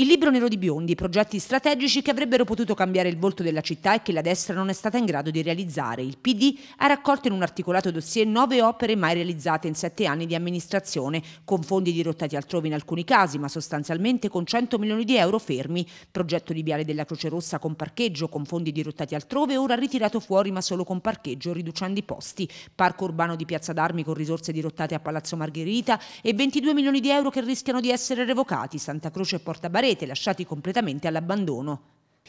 Il libro nero di Biondi, progetti strategici che avrebbero potuto cambiare il volto della città e che la destra non è stata in grado di realizzare. Il PD ha raccolto in un articolato dossier nove opere mai realizzate in sette anni di amministrazione, con fondi dirottati altrove in alcuni casi, ma sostanzialmente con 100 milioni di euro fermi. Progetto di Viale della Croce Rossa con parcheggio, con fondi dirottati altrove, ora ritirato fuori ma solo con parcheggio, riducendo i posti. Parco urbano di Piazza d'Armi con risorse dirottate a Palazzo Margherita e 22 milioni di euro che rischiano di essere revocati. Santa Croce e Porta Barese rete, lasciati completamente all'abbandono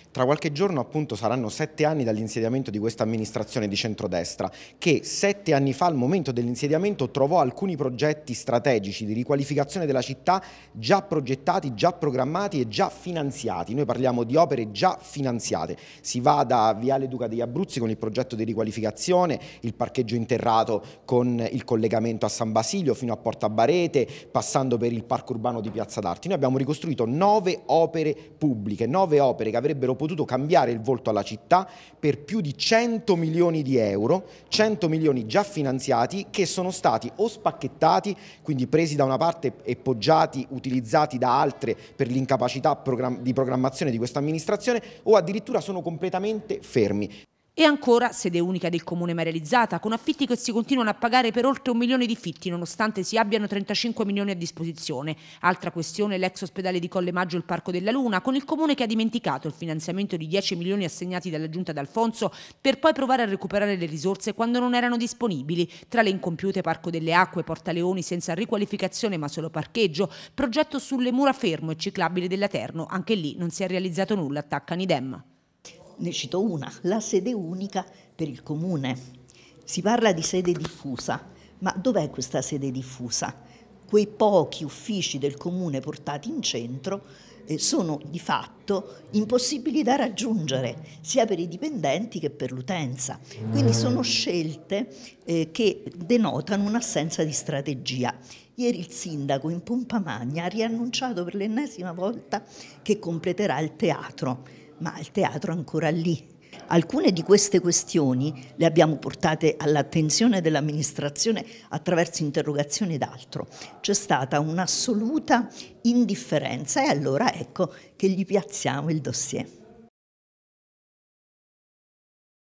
tra qualche giorno appunto saranno sette anni dall'insediamento di questa amministrazione di centrodestra che sette anni fa al momento dell'insediamento trovò alcuni progetti strategici di riqualificazione della città già progettati, già programmati e già finanziati. Noi parliamo di opere già finanziate. Si va da Viale Duca degli Abruzzi con il progetto di riqualificazione, il parcheggio interrato con il collegamento a San Basilio fino a Porta Barete, passando per il parco urbano di Piazza d'Arti. Noi abbiamo ricostruito nove opere pubbliche, nove opere che avrebbero avrebbero potuto cambiare il volto alla città per più di 100 milioni di euro, 100 milioni già finanziati che sono stati o spacchettati, quindi presi da una parte e poggiati, utilizzati da altre per l'incapacità di programmazione di questa amministrazione o addirittura sono completamente fermi. E ancora sede unica del comune mai realizzata, con affitti che si continuano a pagare per oltre un milione di fitti, nonostante si abbiano 35 milioni a disposizione. Altra questione l'ex ospedale di Colle Maggio il Parco della Luna, con il comune che ha dimenticato il finanziamento di 10 milioni assegnati dalla giunta d'Alfonso per poi provare a recuperare le risorse quando non erano disponibili, tra le incompiute Parco delle Acque, Porta Leoni senza riqualificazione ma solo parcheggio, progetto sulle mura fermo e ciclabile della Terno, anche lì non si è realizzato nulla, attacca Nidem ne cito una, la sede unica per il comune. Si parla di sede diffusa, ma dov'è questa sede diffusa? Quei pochi uffici del comune portati in centro eh, sono di fatto impossibili da raggiungere, sia per i dipendenti che per l'utenza. Quindi sono scelte eh, che denotano un'assenza di strategia. Ieri il sindaco in Pompa Magna ha riannunciato per l'ennesima volta che completerà il teatro ma il teatro è ancora lì. Alcune di queste questioni le abbiamo portate all'attenzione dell'amministrazione attraverso interrogazioni ed altro. C'è stata un'assoluta indifferenza e allora ecco che gli piazziamo il dossier.